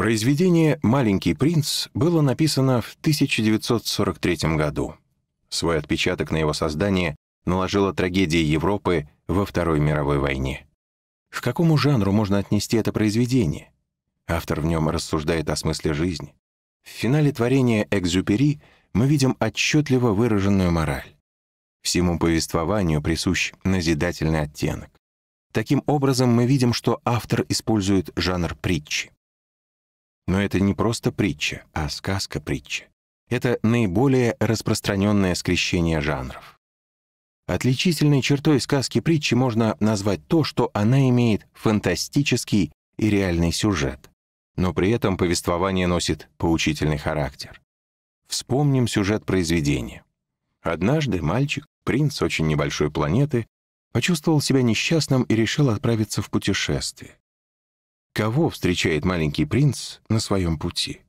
Произведение «Маленький принц» было написано в 1943 году. Свой отпечаток на его создание наложила трагедия Европы во Второй мировой войне. К какому жанру можно отнести это произведение? Автор в нем рассуждает о смысле жизни. В финале творения «Экзюпери» мы видим отчетливо выраженную мораль. Всему повествованию присущ назидательный оттенок. Таким образом, мы видим, что автор использует жанр притчи. Но это не просто притча, а сказка-притча. Это наиболее распространённое скрещение жанров. Отличительной чертой сказки-притчи можно назвать то, что она имеет фантастический и реальный сюжет, но при этом повествование носит поучительный характер. Вспомним сюжет произведения. Однажды мальчик, принц очень небольшой планеты, почувствовал себя несчастным и решил отправиться в путешествие кого встречает маленький принц на своем пути.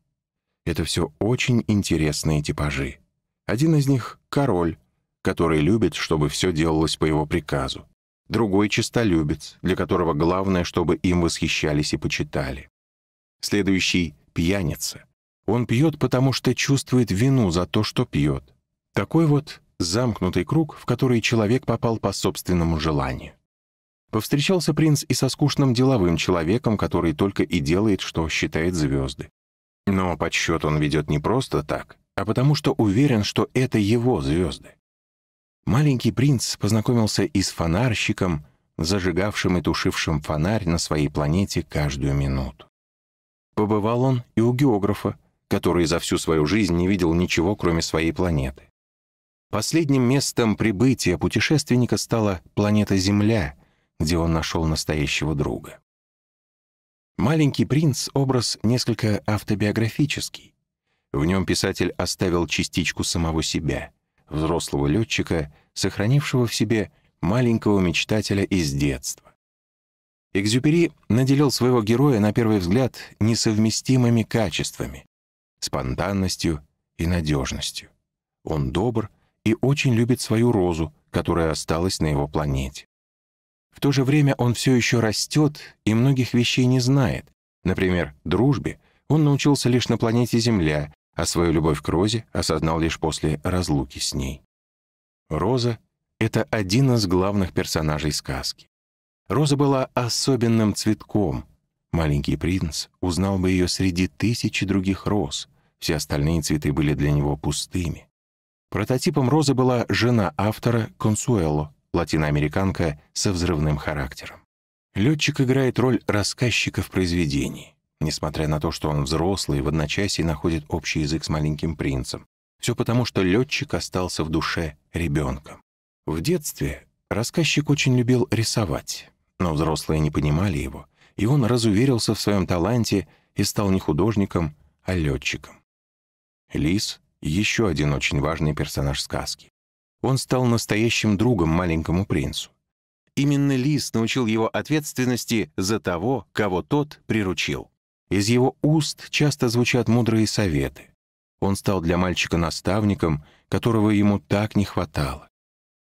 Это все очень интересные типажи. Один из них — король, который любит, чтобы все делалось по его приказу. Другой — честолюбец, для которого главное, чтобы им восхищались и почитали. Следующий — пьяница. Он пьет, потому что чувствует вину за то, что пьет. Такой вот замкнутый круг, в который человек попал по собственному желанию. Повстречался принц и со скучным деловым человеком, который только и делает, что считает звезды. Но подсчет он ведет не просто так, а потому что уверен, что это его звезды. Маленький принц познакомился и с фонарщиком, зажигавшим и тушившим фонарь на своей планете каждую минуту. Побывал он и у географа, который за всю свою жизнь не видел ничего, кроме своей планеты. Последним местом прибытия путешественника стала планета Земля — где он нашел настоящего друга. «Маленький принц» — образ несколько автобиографический. В нем писатель оставил частичку самого себя, взрослого летчика, сохранившего в себе маленького мечтателя из детства. Экзюпери наделил своего героя, на первый взгляд, несовместимыми качествами — спонтанностью и надежностью. Он добр и очень любит свою розу, которая осталась на его планете. В то же время он все еще растет и многих вещей не знает. Например, дружбе он научился лишь на планете Земля, а свою любовь к Розе осознал лишь после разлуки с ней. Роза — это один из главных персонажей сказки. Роза была особенным цветком. Маленький принц узнал бы ее среди тысячи других роз. Все остальные цветы были для него пустыми. Прототипом розы была жена автора Консуэло, латиноамериканка со взрывным характером. Летчик играет роль рассказчика в произведении. Несмотря на то, что он взрослый, и в одночасье находит общий язык с маленьким принцем. Все потому, что летчик остался в душе ребенком. В детстве рассказчик очень любил рисовать, но взрослые не понимали его, и он разуверился в своем таланте и стал не художником, а летчиком. Лис — еще один очень важный персонаж сказки. Он стал настоящим другом маленькому принцу. Именно Лис научил его ответственности за того, кого тот приручил. Из его уст часто звучат мудрые советы. Он стал для мальчика наставником, которого ему так не хватало.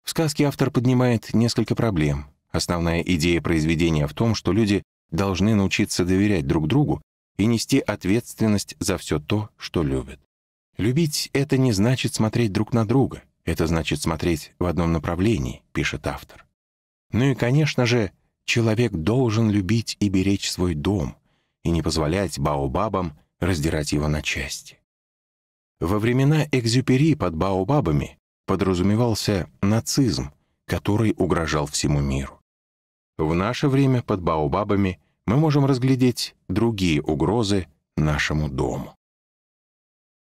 В сказке автор поднимает несколько проблем. Основная идея произведения в том, что люди должны научиться доверять друг другу и нести ответственность за все то, что любят. Любить — это не значит смотреть друг на друга — это значит смотреть в одном направлении, пишет автор. Ну и, конечно же, человек должен любить и беречь свой дом и не позволять баобабам раздирать его на части. Во времена Экзюпери под баобабами подразумевался нацизм, который угрожал всему миру. В наше время под баобабами мы можем разглядеть другие угрозы нашему дому.